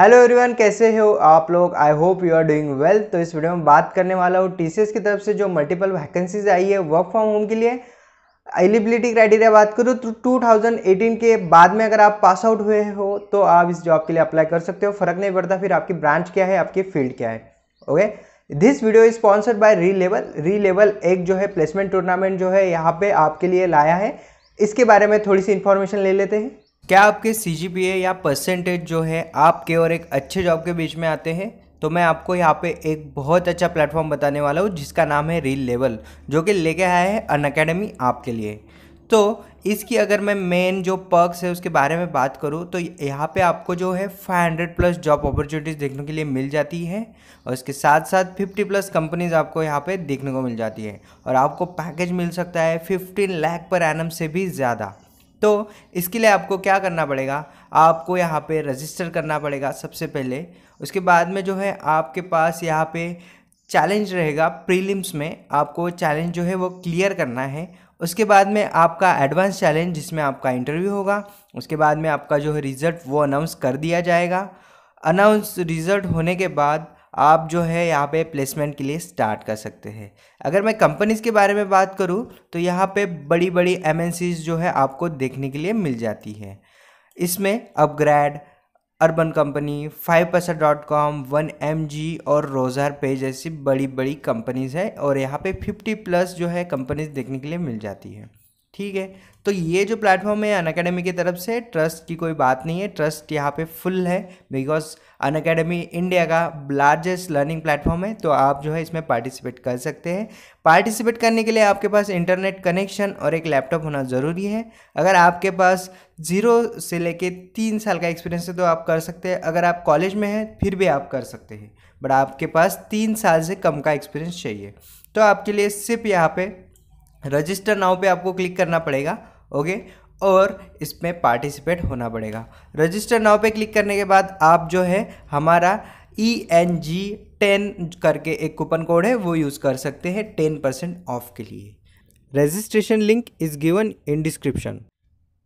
hello everyone कैसे हो आप लोग I hope you are doing well तो इस वीडियो में बात करने वाला हूँ टी की तरफ से जो मल्टीपल वैकेंसीज आई है वर्क फ्रॉम होम के लिए एलिबिलिटी क्राइटेरिया बात करूँ तो 2018 के बाद में अगर आप पास आउट हुए हो तो आप इस जॉब के लिए अप्लाई कर सकते हो फर्क नहीं पड़ता फिर आपकी ब्रांच क्या है आपकी फील्ड क्या है okay this video is sponsored by Relevel Relevel एक जो है प्लेसमेंट टूर्नामेंट जो है यहाँ पे आपके लिए लाया है इसके बारे में थोड़ी सी इन्फॉर्मेशन ले लेते हैं क्या आपके सी जी पी ए या परसेंटेज जो है आपके और एक अच्छे जॉब के बीच में आते हैं तो मैं आपको यहाँ पे एक बहुत अच्छा प्लेटफॉर्म बताने वाला हूँ जिसका नाम है रील लेवल जो कि लेके आया है अन अकेडमी आपके लिए तो इसकी अगर मैं मेन जो पर्क्स है उसके बारे में बात करूँ तो यहाँ पे आपको जो है 500 प्लस जॉब अपॉर्चुनिटीज़ देखने के लिए मिल जाती है और इसके साथ साथ 50 प्लस कंपनीज आपको यहाँ पे देखने को मिल जाती है और आपको पैकेज मिल सकता है 15 लाख पर एनम से भी ज़्यादा तो इसके लिए आपको क्या करना पड़ेगा आपको यहाँ पे रजिस्टर करना पड़ेगा सबसे पहले उसके बाद में जो है आपके पास यहाँ पे चैलेंज रहेगा प्रीलिम्स में आपको चैलेंज जो है वो क्लियर करना है उसके बाद में आपका एडवांस चैलेंज जिसमें आपका इंटरव्यू होगा उसके बाद में आपका जो है रिज़ल्ट वो अनाउंस कर दिया जाएगा अनाउंस रिज़ल्ट होने के बाद आप जो है यहाँ पे प्लेसमेंट के लिए स्टार्ट कर सकते हैं अगर मैं कंपनीज़ के बारे में बात करूँ तो यहाँ पे बड़ी बड़ी एम जो है आपको देखने के लिए मिल जाती है इसमें upGrad Urban Company five percent dot com one M G और रोज़ार पे जैसी बड़ी बड़ी कंपनीज़ है और यहाँ पे फिफ्टी प्लस जो है कंपनीज देखने के लिए मिल जाती है ठीक है तो ये जो प्लेटफॉर्म है अन अकेडमी की तरफ से ट्रस्ट की कोई बात नहीं है ट्रस्ट यहाँ पे फुल है बिकॉज अन अकेडमी इंडिया का लार्जेस्ट लर्निंग प्लेटफॉर्म है तो आप जो है इसमें पार्टिसिपेट कर सकते हैं पार्टिसिपेट करने के लिए आपके पास इंटरनेट कनेक्शन और एक लैपटॉप होना ज़रूरी है अगर आपके पास ज़ीरो से लेके तीन साल का एक्सपीरियंस है तो आप कर सकते हैं अगर आप कॉलेज में हैं फिर भी आप कर सकते हैं बट आपके पास तीन साल से कम का एक्सपीरियंस चाहिए तो आपके लिए सिर्फ यहाँ पर रजिस्टर नाव पे आपको क्लिक करना पड़ेगा ओके और इसमें पार्टिसिपेट होना पड़ेगा रजिस्टर नाव पे क्लिक करने के बाद आप जो है हमारा ई एन जी टेन करके एक कूपन कोड है वो यूज़ कर सकते हैं टेन परसेंट ऑफ के लिए registration link is given in description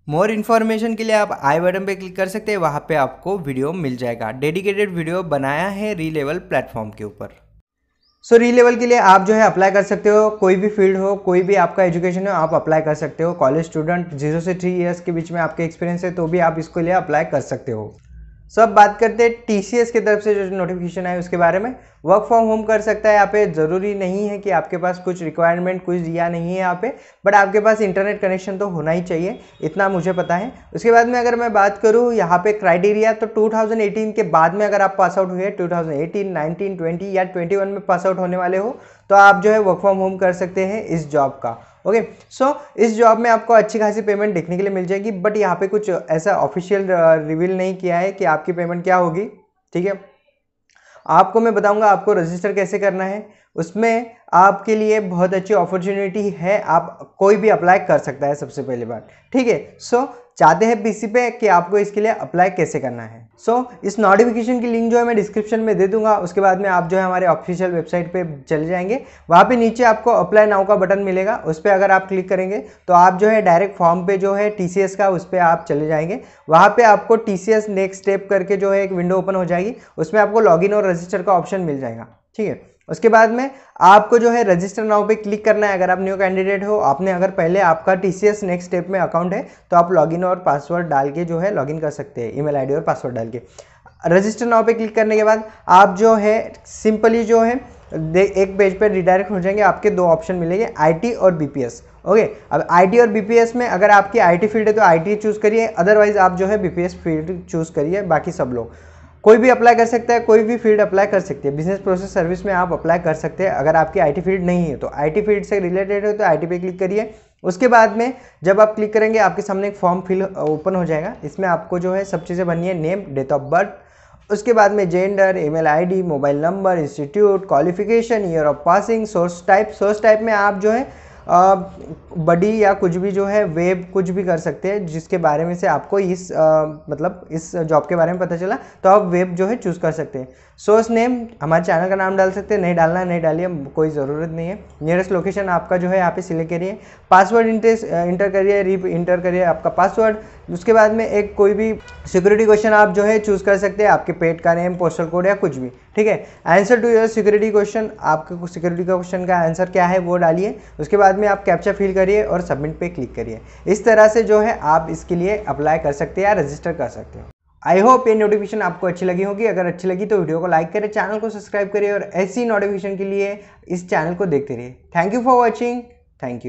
more information के लिए आप आई बटन पे क्लिक कर सकते हैं वहाँ पे आपको वीडियो मिल जाएगा डेडिकेटेड वीडियो बनाया है री लेवल प्लेटफॉर्म के ऊपर सो री लेवल के लिए आप जो है अप्लाई कर सकते हो कोई भी फील्ड हो कोई भी आपका एजुकेशन हो आप अप्लाई कर सकते हो कॉलेज स्टूडेंट जीरो से थ्री इयर्स के बीच में आपके एक्सपीरियंस है तो भी आप इसके लिए अप्लाई कर सकते हो सब बात करते हैं टीसीएस की तरफ से जो नोटिफिकेशन आए उसके बारे में वर्क फ्रॉम होम कर सकता है यहाँ पे ज़रूरी नहीं है कि आपके पास कुछ रिक्वायरमेंट कुछ दिया नहीं है यहाँ पे बट आपके पास इंटरनेट कनेक्शन तो होना ही चाहिए इतना मुझे पता है उसके बाद में अगर मैं बात करूँ यहाँ पे क्राइटेरिया तो 2018 के बाद में अगर आप पास आउट हुए 2018, 19, 20 या 21 में पास आउट होने वाले हो तो आप जो है वर्क फ्रॉम होम कर सकते हैं इस जॉब का ओके सो इस जॉब में आपको अच्छी खासी पेमेंट देखने के लिए मिल जाएगी बट यहाँ पे कुछ ऐसा ऑफिशियल रिवील uh, नहीं किया है कि आपकी पेमेंट क्या होगी ठीक है आपको मैं बताऊंगा आपको रजिस्टर कैसे करना है उसमें आपके लिए बहुत अच्छी अपॉर्चुनिटी है आप कोई भी अप्लाई कर सकता है सबसे पहली बार ठीक है सो चाहते हैं पीसी पे कि आपको इसके लिए अप्लाई कैसे करना है सो so, इस नोटिफिकेशन की लिंक जो है मैं डिस्क्रिप्शन में दे दूंगा उसके बाद में आप जो है हमारे ऑफिशियल वेबसाइट पे चले जाएंगे वहाँ पे नीचे आपको अप्लाई नाउ का बटन मिलेगा उस पर अगर आप क्लिक करेंगे तो आप जो है डायरेक्ट फॉर्म पे जो है टी का उस पर आप चले जाएंगे वहाँ पर आपको टी नेक्स्ट स्टेप करके जो है एक विंडो ओपन हो जाएगी उसमें आपको लॉग और रजिस्टर का ऑप्शन मिल जाएगा ठीक है उसके बाद में आपको जो है रजिस्टर नाउ पे क्लिक करना है अगर आप न्यू कैंडिडेट हो आपने अगर पहले आपका टी नेक्स्ट स्टेप में अकाउंट है तो आप लॉगिन और पासवर्ड डाल के जो है लॉगिन कर सकते हैं ईमेल आईडी और पासवर्ड डाल के रजिस्टर नाउ पे क्लिक करने के बाद आप जो है सिंपली जो है एक पेज पर रिडायरेक्ट हो जाएंगे आपके दो ऑप्शन मिलेंगे आई और बी ओके okay, अब आईटी और बीपीएस में अगर आपकी आईटी फील्ड है तो आईटी चूज़ करिए अदरवाइज आप जो है बीपीएस फील्ड चूज़ करिए बाकी सब लोग कोई भी अप्लाई कर सकता है कोई भी फील्ड अप्लाई कर सकती है बिजनेस प्रोसेस सर्विस में आप अप्लाई कर सकते हैं अगर आपकी आईटी फील्ड नहीं है तो आईटी फील्ड से रिलेटेड है तो आईटी पे क्लिक करिए उसके बाद में जब आप क्लिक करेंगे आपके सामने एक फॉर्म फिल ओपन हो जाएगा इसमें आपको जो है सब चीज़ें बनी है नेम डेट ऑफ बर्थ उसके बाद में gender email mobile number institute qualification year of passing source type source type में आप जो है बडी या कुछ भी जो है वेब कुछ भी कर सकते हैं जिसके बारे में से आपको इस आ, मतलब इस जॉब के बारे में पता चला तो आप वेब जो है चूज़ कर सकते हैं सोर्स नेम हमारे चैनल का नाम डाल सकते हैं नहीं डालना नहीं डालिए कोई ज़रूरत नहीं है नियरेस्ट लोकेशन आपका जो है यहाँ पे सिलेक्ट करिए पासवर्ड इंटर इंटर करिए री इंटर करिए आपका पासवर्ड उसके बाद में एक कोई भी सिक्योरिटी क्वेश्चन आप जो है चूज़ कर सकते हैं आपके पेट का नेम पोस्टल कोड या कुछ भी ठीक है answer to your security question आपके सिक्योरिटी क्वेश्चन का आंसर क्या है वो डालिए उसके बाद में आप कैप्चा फिल करिए और सबमिट पे क्लिक करिए इस तरह से जो है आप इसके लिए अप्लाई कर सकते हैं या रजिस्टर कर सकते हो आई होप ये नोटिफिकेशन आपको अच्छी लगी होगी अगर अच्छी लगी तो वीडियो को लाइक करें चैनल को सब्सक्राइब करिए और ऐसी नोटिफिकेशन के लिए इस चैनल को देखते रहिए thank you for watching thank you